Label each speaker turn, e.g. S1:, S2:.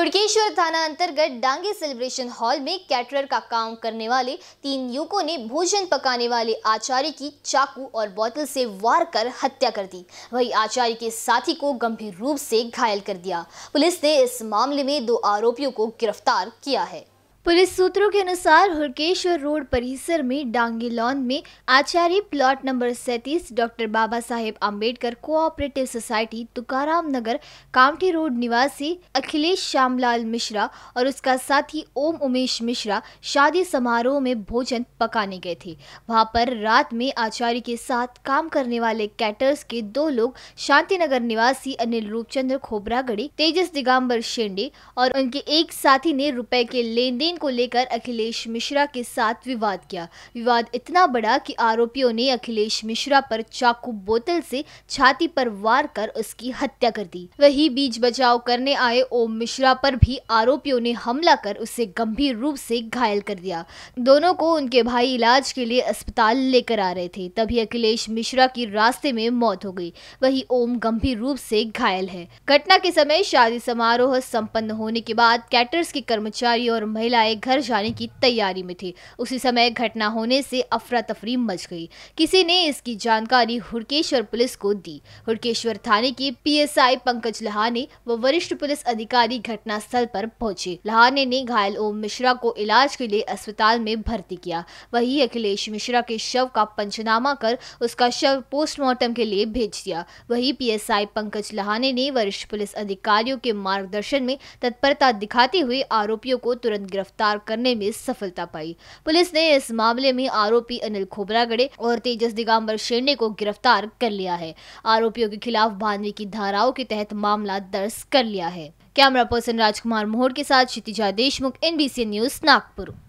S1: कुड़केश्वर थाना अंतर्गत Dange celebration hall में कैटरर का काम करने वाले तीन युवकों ने भोजन पकाने वाले आचार्य की चाकू और बोतल से वार कर हत्या कर दी वहीं आचार्य के साथी को गंभीर रूप से घायल कर दिया पुलिस ने इस मामले में दो आरोपियों को गिरफ्तार किया है पुलिस सूत्रों के अनुसार हुरकेश्वर रोड परिसर में डांगी लॉन में आचार्य प्लॉट नंबर सैतीस doctor Baba Saheb Ambedkar cooperative society Tukaram Nagar Kamthi road निवासी अखिलेश श्यामलाल मिश्रा और उसका साथी ओम उमेश मिश्रा शादी समारोह में भोजन पकाने गए थे वहां पर रात में आचार्य के साथ काम करने वाले कैटर्स के दो लोग शांति नगर निवासी अनिल रूपचंद्र खोबरागढ़ी तेजस दिगंबर शेंडे और उनके एक साथी ने रुपए के लेन देन जमीन को लेकर अखिलेश मिश्रा के साथ विवाद किया विवाद इतना बड़ा कि आरोपियों ने अखिलेश मिश्रा पर चाकू बोतल से छाती पर वार कर उसकी हत्या कर दी वही बीच बचाव करने आए ओम मिश्रा पर भी आरोपियों ने हमला कर उसे गंभीर रूप से घायल कर दिया दोनों को उनके भाई इलाज के लिए अस्पताल लेकर आ रहे थे तभी अखिलेश मिश्रा की रास्ते में मौत हो गई वही ओम गंभीर रूप से घायल है घटना के समय शादी समारोह संपन्न होने के बाद कैटर्स के कर्मचारी और महिला आए घर जाने की तैयारी में थे उसी समय घटना होने से अफरा तफरी मच गई किसी ने इसकी जानकारी हुरकेश्वर पुलिस को दी हुरकेश्वर थाने के पीएसआई पंकज लहाने व वरिष्ठ पुलिस अधिकारी घटना स्थल पर पहुंचे लहाने ने घायल ओम मिश्रा को इलाज के लिए अस्पताल में भर्ती किया वही अखिलेश मिश्रा के शव का पंचनामा कर उसका शव पोस्टमार्टम के लिए भेज दिया वही आई पंकज लहाने ने वरिष्ठ पुलिस अधिकारियों के मार्गदर्शन में तत्परता दिखाते हुए आरोपियों को तुरंत गिरफ्तार गिरफ्तार करने में सफलता पाई पुलिस ने इस मामले में आरोपी अनिल खोबरागड़े और तेजस दिगंबर शेरने को गिरफ्तार कर लिया है आरोपियों के खिलाफ बानवी की धाराओं के तहत मामला दर्ज कर लिया है कैमरा पर्सन राजकुमार मोहर के साथ क्षितिजा देशमुख एनबीसी न्यूज नागपुर